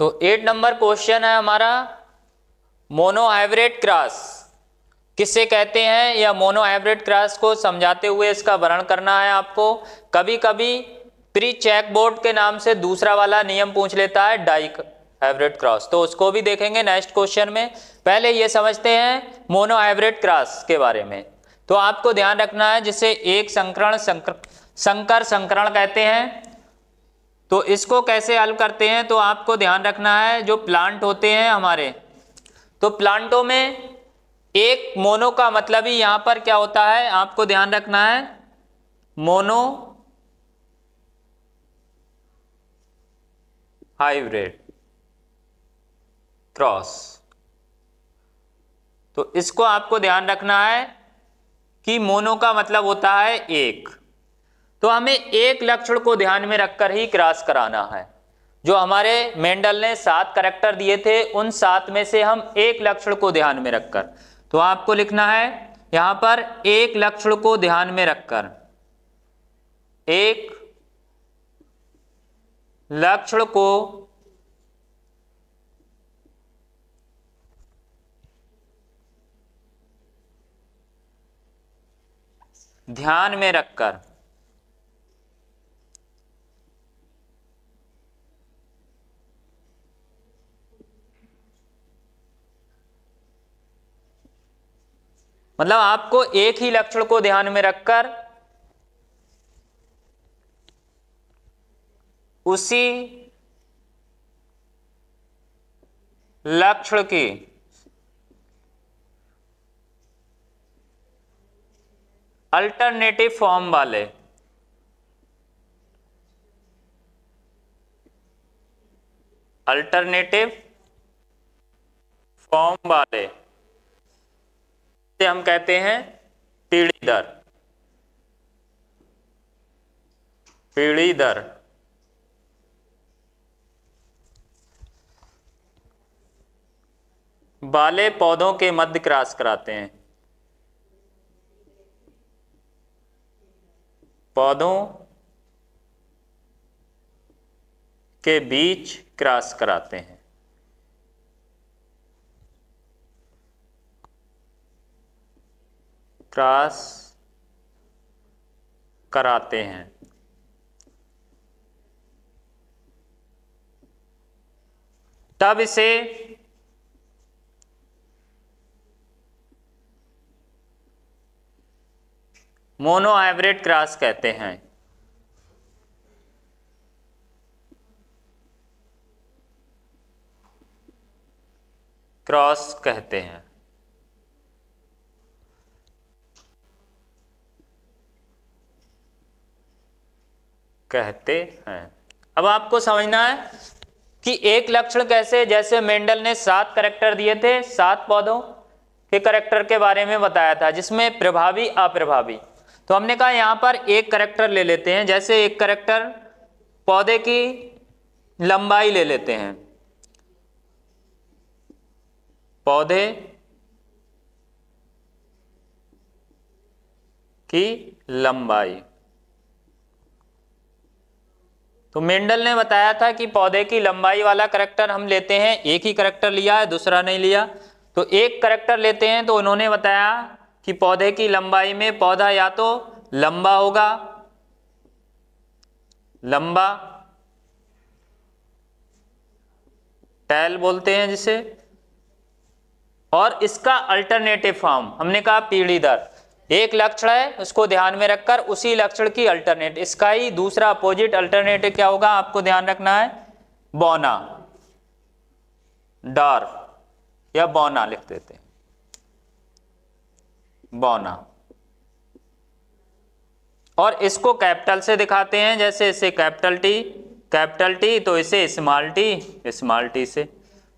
तो eight number question है हमारा मोनोहाइब्रेड क्रॉस किससे कहते हैं या मोनोहाइब्रेड क्रॉस को समझाते हुए इसका वर्णन करना है आपको कभी कभी प्री चेक बोर्ड के नाम से दूसरा वाला नियम पूछ लेता है डाई हाइब्रिड क्रॉस तो उसको भी देखेंगे नेक्स्ट क्वेश्चन में पहले ये समझते हैं मोनो हाइब्रिड क्रॉस के बारे में तो आपको ध्यान रखना है जिसे एक संकरण संकर संकरण कहते हैं तो इसको कैसे हल करते हैं तो आपको ध्यान रखना है जो प्लांट होते हैं हमारे तो प्लांटों में एक मोनो का मतलब ही यहां पर क्या होता है आपको ध्यान रखना है मोनो हाइब्रिड क्रॉस तो इसको आपको ध्यान रखना है कि मोनो का मतलब होता है एक तो हमें एक लक्षण को ध्यान में रखकर ही क्रॉस कराना है जो हमारे मेंडल ने सात करेक्टर दिए थे उन सात में से हम एक लक्षण को ध्यान में रखकर तो आपको लिखना है यहां पर एक लक्षण को ध्यान में रखकर एक लक्षण को ध्यान में रखकर मतलब आपको एक ही लक्षण को ध्यान में रखकर उसी लक्षण की अल्टरनेटिव फॉर्म वाले अल्टरनेटिव फॉर्म वाले से हम कहते हैं पीढ़ी दर पीढ़ी दर बाले पौधों के मध्य क्रॉस कराते हैं पौधों के बीच क्रॉस कराते हैं क्रॉस कराते हैं तब इसे मोनो हाइब्रिड क्रॉस कहते हैं क्रॉस कहते हैं कहते हैं अब आपको समझना है कि एक लक्षण कैसे जैसे मेंडल ने सात करेक्टर दिए थे सात पौधों के करेक्टर के बारे में बताया था जिसमें प्रभावी अप्रभावी तो हमने कहा यहां पर एक करेक्टर ले लेते हैं जैसे एक करेक्टर पौधे की लंबाई ले लेते हैं पौधे की लंबाई तो मेंडल ने बताया था कि पौधे की लंबाई वाला करेक्टर हम लेते हैं एक ही करेक्टर लिया है दूसरा नहीं लिया तो एक करेक्टर लेते हैं तो उन्होंने बताया कि पौधे की लंबाई में पौधा या तो लंबा होगा लंबा टैल बोलते हैं जिसे और इसका अल्टरनेटिव फॉर्म हमने कहा पीढ़ीदार एक लक्षण है उसको ध्यान में रखकर उसी लक्षण की अल्टरनेट इसका ही दूसरा अपोजिट अल्टरनेटिव क्या होगा आपको ध्यान रखना है बोना डार या बोना लिख देते बोना और इसको कैपिटल से दिखाते हैं जैसे इसे कैपिटल टी कैपिटल टी तो इसे स्मॉल टी स्मॉल टी से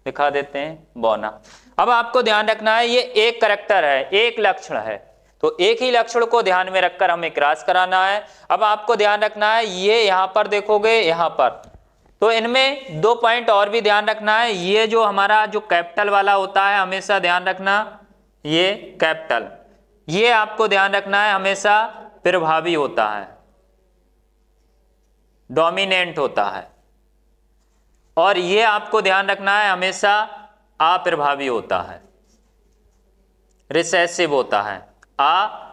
दिखा देते हैं बोना अब आपको ध्यान रखना है ये एक करेक्टर है एक लक्षण है तो एक ही लक्षण को ध्यान में रखकर हमें क्रॉस कराना है अब आपको ध्यान रखना है ये यहां पर देखोगे यहां पर तो इनमें दो पॉइंट और भी ध्यान रखना है ये जो हमारा जो कैपिटल वाला होता है हमेशा ध्यान रखना ये कैपिटल ये आपको ध्यान रखना है हमेशा प्रभावी होता है डोमिनेंट होता है और ये आपको ध्यान रखना है हमेशा अप्रभावी होता है रिसेसिव होता है आ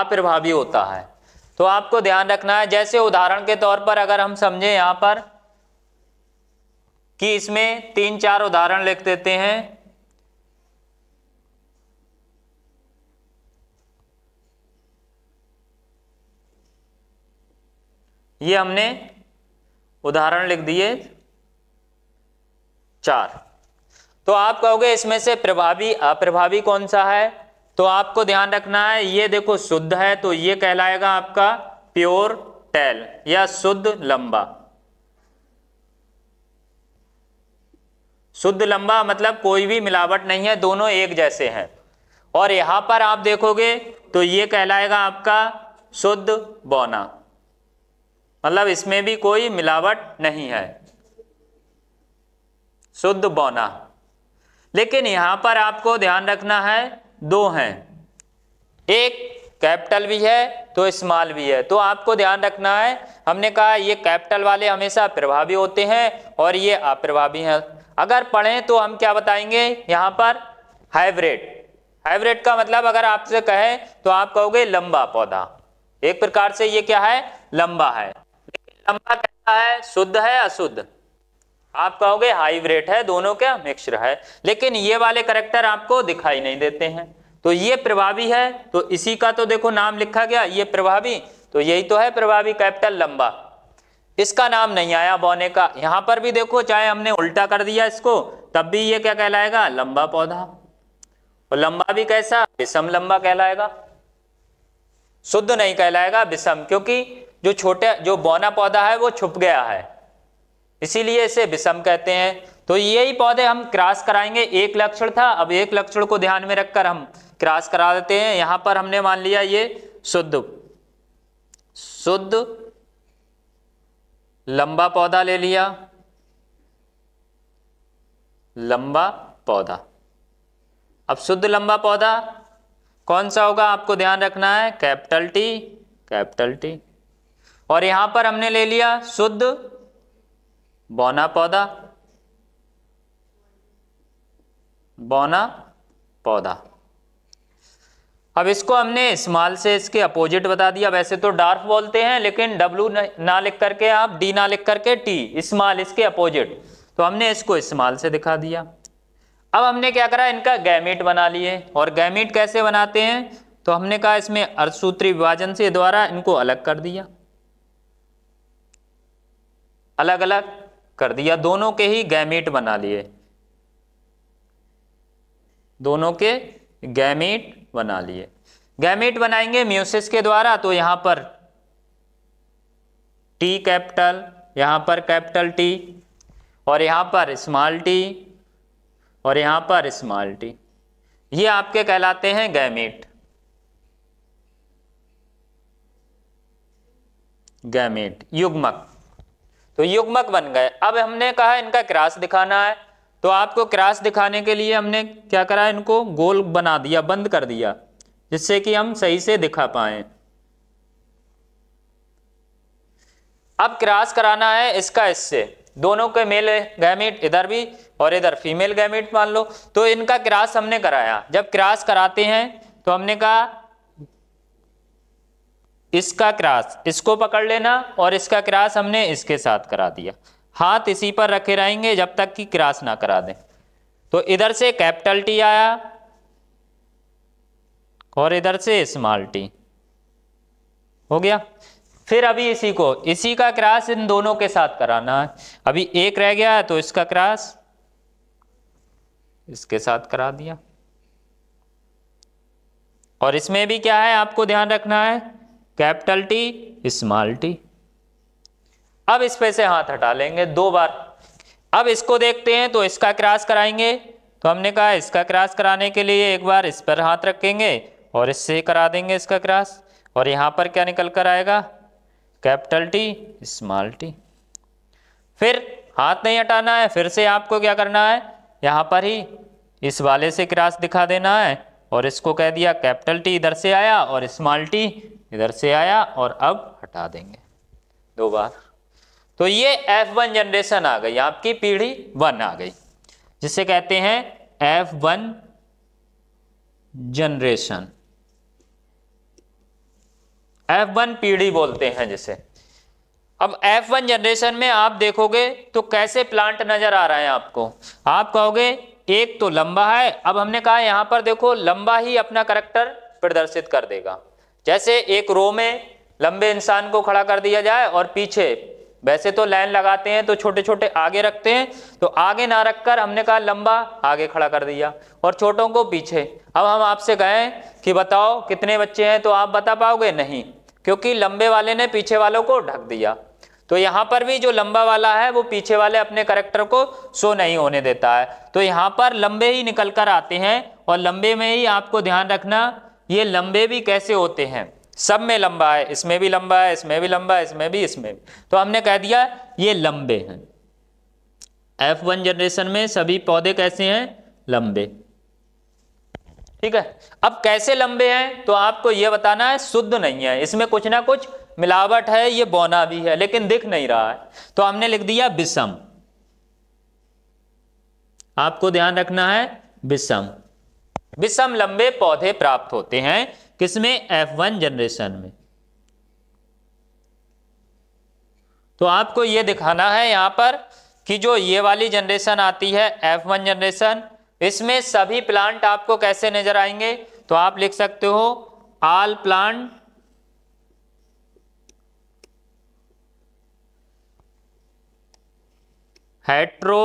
अप्रभावी होता है तो आपको ध्यान रखना है जैसे उदाहरण के तौर पर अगर हम समझे यहां पर कि इसमें तीन चार उदाहरण लिख देते हैं ये हमने उदाहरण लिख दिए चार तो आप कहोगे इसमें से प्रभावी अप्रभावी कौन सा है तो आपको ध्यान रखना है ये देखो शुद्ध है तो ये कहलाएगा आपका प्योर टेल या शुद्ध लंबा शुद्ध लंबा मतलब कोई भी मिलावट नहीं है दोनों एक जैसे हैं और यहां पर आप देखोगे तो ये कहलाएगा आपका शुद्ध बौना मतलब इसमें भी कोई मिलावट नहीं है शुद्ध बौना लेकिन यहां पर आपको ध्यान रखना है दो हैं एक कैपिटल भी है तो स्मॉल भी है तो आपको ध्यान रखना है हमने कहा ये कैपिटल वाले हमेशा प्रभावी होते हैं और ये अप्रभावी हैं अगर पढ़ें तो हम क्या बताएंगे यहां पर हाइब्रिड हाइब्रिड का मतलब अगर आपसे कहें तो आप कहोगे लंबा पौधा एक प्रकार से ये क्या है लंबा है लंबा कैसा है शुद्ध है अशुद्ध आप कहोगे रेट है दोनों का मिक्सर है लेकिन ये वाले करेक्टर आपको दिखाई नहीं देते हैं तो ये प्रभावी है तो इसी का तो देखो नाम लिखा गया ये प्रभावी तो यही तो है प्रभावी कैपिटल लंबा इसका नाम नहीं आया बौने का यहां पर भी देखो चाहे हमने उल्टा कर दिया इसको तब भी ये क्या कहलाएगा लंबा पौधा और लंबा भी कैसा विषम लंबा कहलाएगा शुद्ध नहीं कहलाएगा विषम क्योंकि जो छोटे जो बौना पौधा है वो छुप गया है इसीलिए इसे विषम कहते हैं तो यही पौधे हम क्रॉस कराएंगे एक लक्षण था अब एक लक्षण को ध्यान में रखकर हम क्रॉस करा देते हैं यहां पर हमने मान लिया ये शुद्ध शुद्ध लंबा पौधा ले लिया लंबा पौधा अब शुद्ध लंबा पौधा कौन सा होगा आपको ध्यान रखना है कैपिटल टी कैपिटल टी और यहां पर हमने ले लिया शुद्ध बौना पौधा बौना पौधा अब इसको हमने स्मॉल से इसके अपोजिट बता दिया वैसे तो डार्फ बोलते हैं लेकिन डब्लू ना लिख करके आप डी ना लिख करके टी स्मॉल इसके अपोजिट तो हमने इसको स्मॉल से दिखा दिया अब हमने क्या करा इनका गैमेट बना लिए और गैमेट कैसे बनाते हैं तो हमने कहा इसमें अर्धसूत्री विभाजन से द्वारा इनको अलग कर दिया अलग अलग कर दिया दोनों के ही गैमेट बना लिए दोनों के गैमेट बना लिए गैमेट बनाएंगे म्यूसिस के द्वारा तो यहां पर टी कैपिटल यहां पर कैपिटल टी और यहां पर स्मॉल टी और यहां पर स्मॉल टी ये आपके कहलाते हैं गैमेट गैमेट युग्मक तो युग्मक बन गए अब हमने कहा इनका क्रास दिखाना है तो आपको क्रास दिखाने के लिए हमने क्या करा इनको गोल बना दिया बंद कर दिया जिससे कि हम सही से दिखा पाए अब क्रास कराना है इसका इससे दोनों के मेल गैमेट इधर भी और इधर फीमेल गैमेट मान लो तो इनका क्रास हमने कराया जब क्रास कराते हैं तो हमने कहा इसका क्रास इसको पकड़ लेना और इसका क्रास हमने इसके साथ करा दिया हाथ इसी पर रखे रहेंगे जब तक कि क्रास ना करा दें तो इधर से कैपिटल टी आया और इधर से स्मॉल टी हो गया फिर अभी इसी को इसी का क्रास इन दोनों के साथ कराना है अभी एक रह गया तो इसका क्रास इसके साथ करा दिया और इसमें भी क्या है आपको ध्यान रखना है कैपिटल टी स्मॉल टी अब इस पे से हाथ हटा लेंगे दो बार अब इसको देखते हैं तो इसका क्रॉस कराएंगे तो हमने कहा इसका क्रॉस कराने के लिए एक बार इस पर हाथ रखेंगे और इससे करा देंगे इसका क्रॉस और यहां पर क्या निकल कर आएगा कैपिटल टी स्मॉल टी फिर हाथ नहीं हटाना है फिर से आपको क्या करना है यहां पर ही इस वाले से क्रॉस दिखा देना है और इसको कह दिया कैपिटल टी इधर से आया और स्मॉल टी इधर से आया और अब हटा देंगे दो बार तो ये एफ वन जनरेशन आ गई आपकी पीढ़ी वन आ गई जिसे कहते हैं F one generation F one पीढ़ी बोलते हैं जिसे अब एफ वन जनरेशन में आप देखोगे तो कैसे प्लांट नजर आ रहा है आपको आप कहोगे एक तो लंबा है अब हमने कहा यहां पर देखो लंबा ही अपना करेक्टर प्रदर्शित कर देगा जैसे एक रो में लंबे इंसान को खड़ा कर दिया जाए और पीछे वैसे तो लाइन लगाते हैं तो छोटे छोटे आगे रखते हैं तो आगे ना रखकर हमने कहा लंबा आगे खड़ा कर दिया और छोटों को पीछे अब हम आपसे कहें कि बताओ कितने बच्चे हैं तो आप बता पाओगे नहीं क्योंकि लंबे वाले ने पीछे वालों को ढक दिया तो यहाँ पर भी जो लंबा वाला है वो पीछे वाले अपने करेक्टर को शो नहीं होने देता है तो यहाँ पर लंबे ही निकल कर आते हैं और लंबे में ही आपको ध्यान रखना ये लंबे भी कैसे होते हैं सब में लंबा है इसमें भी लंबा है इसमें भी लंबा है इसमें भी इसमें भी तो हमने कह दिया ये लंबे हैं एफ वन जनरेशन में सभी पौधे कैसे हैं लंबे ठीक है अब कैसे लंबे हैं तो आपको यह बताना है शुद्ध नहीं है इसमें कुछ ना कुछ मिलावट है ये बोना भी है लेकिन दिख नहीं रहा है तो हमने लिख दिया विषम आपको ध्यान रखना है विषम विषम लंबे पौधे प्राप्त होते हैं किसमें F1 जनरेशन में तो आपको ये दिखाना है यहां पर कि जो ये वाली जनरेशन आती है F1 जनरेशन इसमें सभी प्लांट आपको कैसे नजर आएंगे तो आप लिख सकते हो आल प्लांट हेट्रो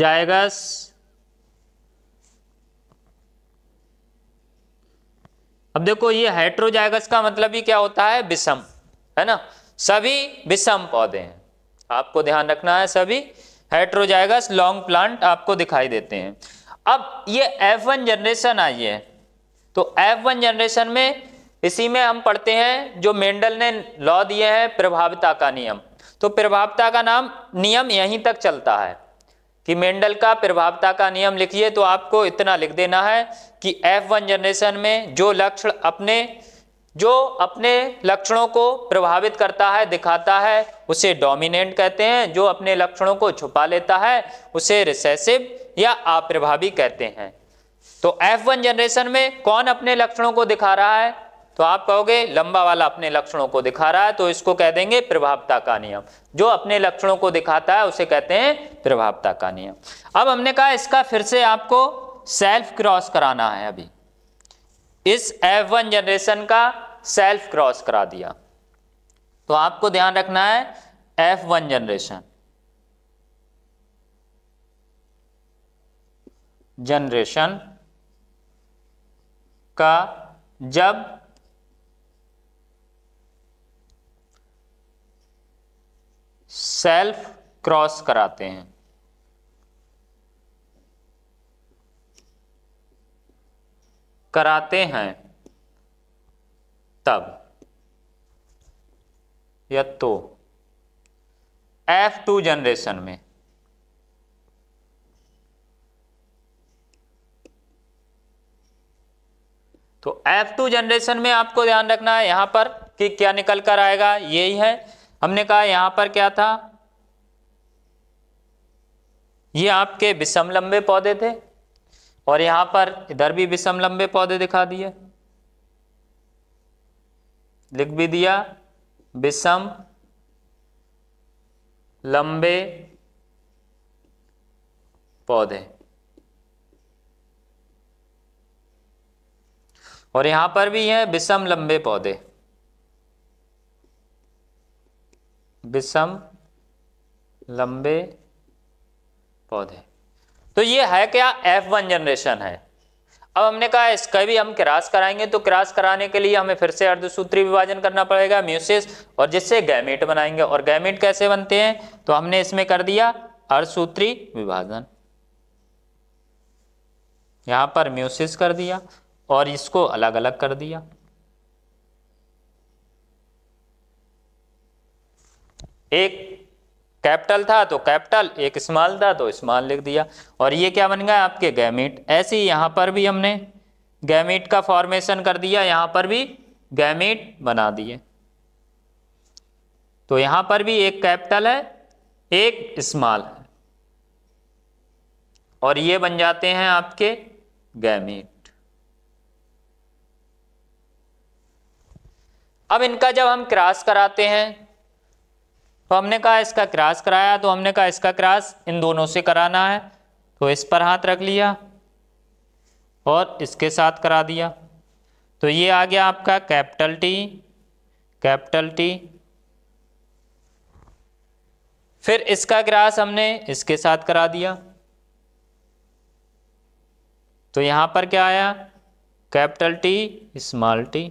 जायगस अब देखो ये हाइड्रोजाइगस का मतलब ही क्या होता है विषम है ना सभी विषम पौधे हैं आपको ध्यान रखना है सभी हाइड्रोजाइगस लॉन्ग प्लांट आपको दिखाई देते हैं अब ये एफ वन जनरेशन आई है तो वन जनरेशन में इसी में हम पढ़ते हैं जो मेंडल ने लॉ दिए हैं प्रभाविता का नियम तो प्रभाविता का नाम नियम यहीं तक चलता है कि मेंडल का प्रभावता का नियम लिखिए तो आपको इतना लिख देना है कि F1 जनरेशन में जो लक्षण अपने जो अपने लक्षणों को प्रभावित करता है दिखाता है उसे डोमिनेंट कहते हैं जो अपने लक्षणों को छुपा लेता है उसे रिसेसिव या अप्रभावी कहते हैं तो F1 जनरेशन में कौन अपने लक्षणों को दिखा रहा है तो आप कहोगे लंबा वाला अपने लक्षणों को दिखा रहा है तो इसको कह देंगे प्रभावता का नियम जो अपने लक्षणों को दिखाता है उसे कहते हैं प्रभावता का नियम अब हमने कहा इसका फिर से आपको सेल्फ क्रॉस कराना है अभी इस F1 जनरेशन का सेल्फ क्रॉस करा दिया तो आपको ध्यान रखना है F1 जनरेशन जनरेशन का जब सेल्फ क्रॉस कराते हैं कराते हैं तब या तो एफ टू जनरेशन में तो F2 जनरेशन में आपको ध्यान रखना है यहां पर कि क्या निकल कर आएगा यही है हमने कहा यहां पर क्या था ये आपके विषम लंबे पौधे थे और यहां पर इधर भी विषम लंबे पौधे दिखा दिए लिख भी दिया विषम लंबे पौधे और यहां पर भी है विषम लंबे पौधे विषम लंबे पौधे तो ये है क्या एफ वन जनरेशन है अब हमने कहा इसका भी हम क्रास कराएंगे तो क्रास कराने के लिए हमें फिर से अर्धसूत्री विभाजन करना पड़ेगा म्यूसिस और जिससे गैमेट बनाएंगे और गैमेट कैसे बनते हैं तो हमने इसमें कर दिया अर्धसूत्री विभाजन यहां पर म्यूसिस कर दिया और इसको अलग अलग कर दिया एक कैपिटल था तो कैपिटल एक स्मॉल था तो स्मॉल लिख दिया और ये क्या बन गया आपके गैमिट ऐसे ही यहाँ पर भी हमने गैमिट का फॉर्मेशन कर दिया यहाँ पर भी गैमिट बना दिए तो यहाँ पर भी एक कैपिटल है एक स्मॉल है और ये बन जाते हैं आपके गैमिट अब इनका जब हम क्रॉस कराते हैं तो हमने कहा इसका क्रास कराया तो हमने कहा इसका क्रास इन दोनों से कराना है तो इस पर हाथ रख लिया और इसके साथ करा दिया तो ये आ गया आपका कैपिटल टी कैपिटल टी फिर इसका क्रास हमने इसके साथ करा दिया तो यहाँ पर क्या आया कैपिटल टी स्मॉल टी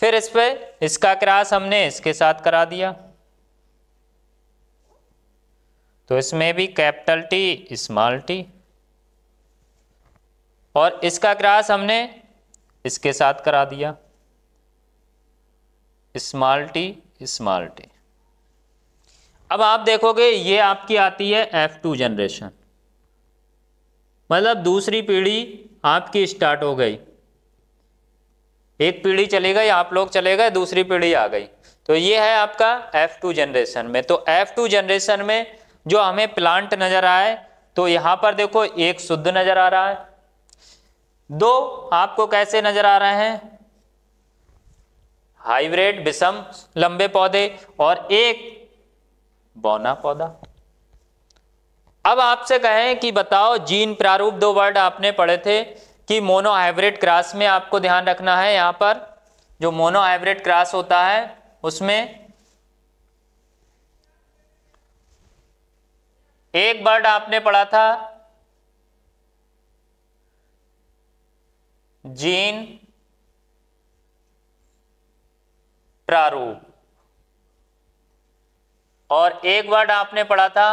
फिर इस पर इसका क्रास हमने इसके साथ करा दिया तो इसमें भी कैपिटल टी स्मॉल टी और इसका क्रास हमने इसके साथ करा दिया स्मॉल टी स्मॉल टी अब आप देखोगे ये आपकी आती है एफ टू जनरेशन मतलब दूसरी पीढ़ी आपकी स्टार्ट हो गई एक पीढ़ी चली गई आप लोग चले गए दूसरी पीढ़ी आ गई तो ये है आपका F2 जनरेशन में तो F2 जनरेशन में जो हमें प्लांट नजर आए तो यहां पर देखो एक शुद्ध नजर आ रहा है दो आपको कैसे नजर आ रहे हैं हाइब्रिड विषम लंबे पौधे और एक बौना पौधा अब आपसे कहें कि बताओ जीन प्रारूप दो वर्ड आपने पढ़े थे कि मोनोहाइब्रिड क्रास में आपको ध्यान रखना है यहाँ पर जो मोनोहाइब्रिड क्रास होता है उसमें एक वर्ड आपने पढ़ा था जीन प्रारूप और एक वर्ड आपने पढ़ा था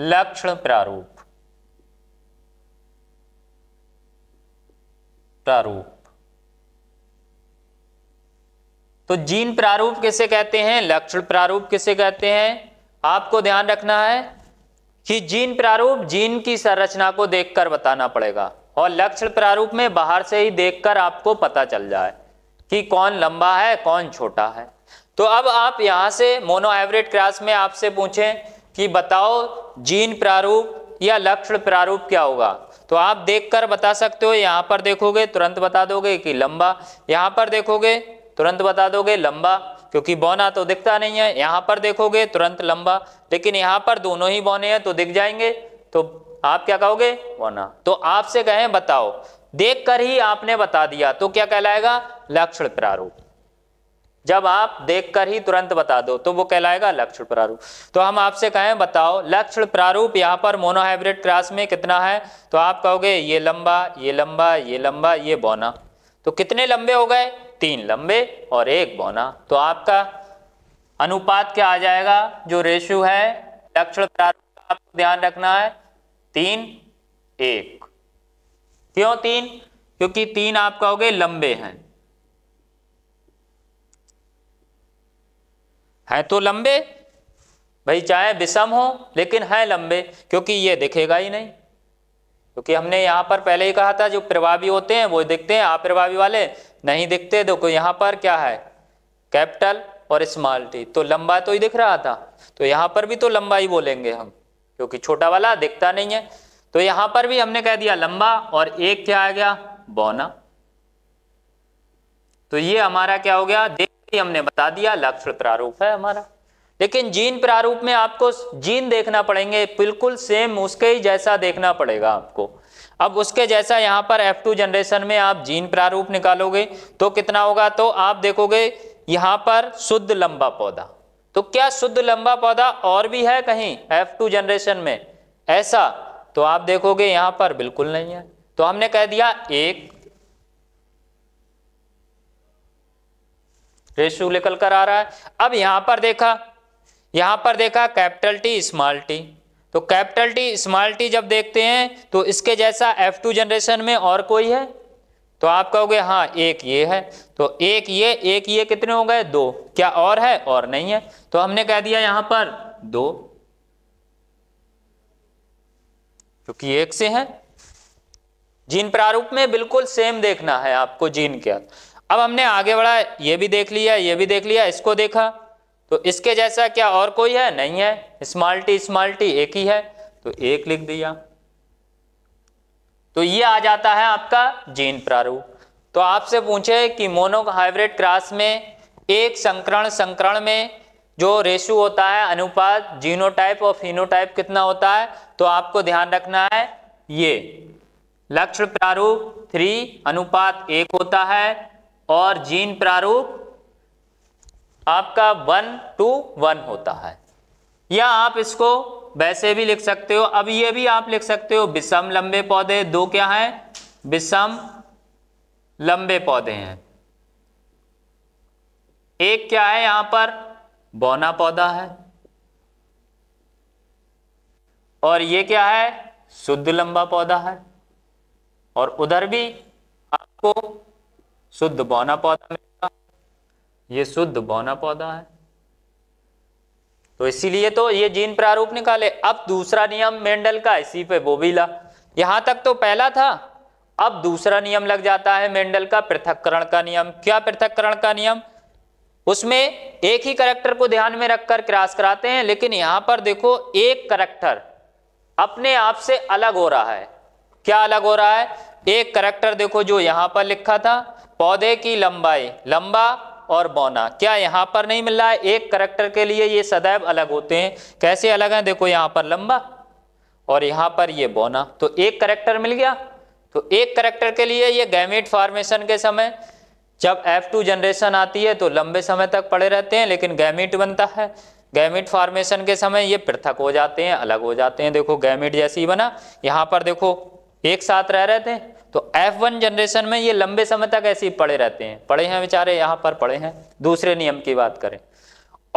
लक्षण प्रारूप प्रारूप तो जीन प्रारूप किसे कहते हैं लक्षण प्रारूप किसे कहते हैं आपको ध्यान रखना है कि जीन प्रारूप जीन की संरचना को देखकर बताना पड़ेगा और लक्षण प्रारूप में बाहर से ही देखकर आपको पता चल जाए कि कौन लंबा है कौन छोटा है तो अब आप यहां से मोनो एवरेट क्रास में आपसे पूछें कि बताओ जीन प्रारूप या लक्षण प्रारूप क्या होगा तो आप देखकर बता सकते हो यहां पर देखोगे तुरंत बता दोगे कि लंबा यहां पर देखोगे तुरंत बता दोगे लंबा क्योंकि बौना तो दिखता नहीं है यहां पर देखोगे तुरंत लंबा लेकिन यहां पर दोनों ही बौने हैं तो दिख जाएंगे तो आप क्या कहोगे बौना तो आपसे कहें बताओ देखकर ही आपने बता दिया तो क्या कहलाएगा लक्षण प्रारूप जब आप देखकर ही तुरंत बता दो तो वो कहलाएगा लक्षण प्रारूप तो हम आपसे कहें बताओ लक्षण प्रारूप यहाँ पर मोनोहाइब्रिड क्रास में कितना है तो आप कहोगे ये लंबा ये लंबा ये लंबा ये बौना तो कितने लंबे हो गए तीन लंबे और एक बौना तो आपका अनुपात क्या आ जाएगा जो रेशु है लक्षण प्रारूप आपको ध्यान रखना है तीन एक क्यों तीन क्योंकि तीन आप कहोगे लंबे हैं हैं तो लंबे भाई चाहे विषम हो लेकिन हैं लंबे क्योंकि ये दिखेगा ही नहीं क्योंकि हमने यहाँ पर पहले ही कहा था जो प्रभावी होते हैं वो दिखते हैं अप्रभावी वाले नहीं दिखते देखो यहाँ पर क्या है कैपिटल और स्मॉल टी तो लंबा तो ही दिख रहा था तो यहाँ पर भी तो लंबा ही बोलेंगे हम क्योंकि छोटा वाला दिखता नहीं है तो यहाँ पर भी हमने कह दिया लंबा और एक क्या आ गया बौना तो ये हमारा क्या हो गया हमने बता दिया लक्ष्य प्रारूप है हमारा लेकिन जीन प्रारूप में आपको जीन देखना पड़ेंगे बिल्कुल सेम उसके ही जैसा देखना पड़ेगा आपको अब उसके जैसा यहां पर F2 जनरेशन में आप जीन प्रारूप निकालोगे तो कितना होगा तो आप देखोगे यहां पर शुद्ध लंबा पौधा तो क्या शुद्ध लंबा पौधा और भी है कहीं F2 जनरेशन में ऐसा तो आप देखोगे यहां पर बिल्कुल नहीं है तो हमने कह दिया एक रेशो निकल कर आ रहा है अब यहां पर देखा यहां पर देखा कैपिटल टी स्मॉल टी तो कैपिटल टी स्मॉल टी जब देखते हैं तो इसके जैसा एफ टू जनरेशन में और कोई है तो आप कहोगे हाँ एक ये है तो एक ये एक ये कितने हो गए दो क्या और है और नहीं है तो हमने कह दिया यहां पर दो क्योंकि एक से है जीन प्रारूप में बिल्कुल सेम देखना है आपको जीन क्या अब हमने आगे बढ़ा ये भी देख लिया ये भी देख लिया इसको देखा तो इसके जैसा क्या और कोई है नहीं है स्मॉल टी स्मॉल टी एक ही है तो एक लिख दिया तो ये आ जाता है आपका जीन प्रारूप तो आपसे पूछे कि मोनो हाइब्रिड क्रास में एक संकरण संकरण में जो रेशु होता है अनुपात जीनोटाइप और फिनोटाइप कितना होता है तो आपको ध्यान रखना है ये लक्षण प्रारूप थ्री अनुपात एक होता है और जीन प्रारूप आपका वन टू वन होता है या आप इसको वैसे भी लिख सकते हो अब ये भी आप लिख सकते हो विषम लंबे पौधे दो क्या हैं विषम लंबे पौधे हैं एक क्या है यहां पर बौना पौधा है और ये क्या है शुद्ध लंबा पौधा है और उधर भी आपको शुद्ध बौना पौधा मिलेगा ये शुद्ध बौना पौधा है तो इसीलिए तो ये जीन प्रारूप निकाले अब दूसरा नियम मेंडल का इसी पे वो भी ला यहां तक तो पहला था अब दूसरा नियम लग जाता है मेंडल का पृथककरण का नियम क्या पृथककरण का नियम उसमें एक ही करैक्टर को ध्यान में रखकर क्रॉस कराते हैं लेकिन यहां पर देखो एक करैक्टर अपने आप से अलग हो रहा है क्या अलग हो रहा है एक करैक्टर देखो जो यहां पर लिखा था पौधे की लंबाई लंबा और बौना क्या यहाँ पर नहीं मिल रहा है एक करेक्टर के लिए ये सदैव अलग होते हैं कैसे अलग हैं देखो यहाँ पर लंबा और यहाँ पर ये बौना तो एक करेक्टर मिल गया तो एक करेक्टर के लिए ये गैमेट फॉर्मेशन के समय जब F2 जनरेशन आती है तो लंबे समय तक पड़े रहते हैं लेकिन गैमिट बनता है गैमिट फॉर्मेशन के समय ये पृथक हो जाते हैं अलग हो जाते हैं देखो गैमिट जैसे ही बना यहाँ पर देखो एक साथ रह रहे थे तो F1 जनरेशन में ये लंबे समय तक ऐसे ही पड़े रहते हैं पड़े हैं बेचारे यहां पर पड़े हैं दूसरे नियम की बात करें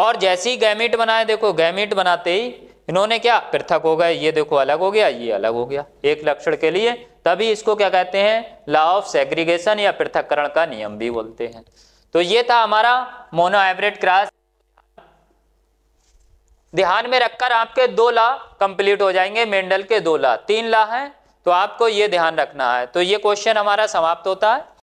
और जैसे ही गैमिट बनाए देखो गैमिट बनाते ही इन्होंने क्या पृथक हो गए ये देखो अलग हो गया ये अलग हो गया एक लक्षण के लिए तभी इसको क्या कहते हैं लॉ ऑफ सेग्रीगेशन या पृथककरण का नियम भी बोलते हैं तो ये था हमारा मोनो मोनोहाइब्रिड क्रास ध्यान में रखकर आपके दो ला कंप्लीट हो जाएंगे मेंडल के दो ला तीन ला हैं तो आपको ये ध्यान रखना है तो ये क्वेश्चन हमारा समाप्त होता है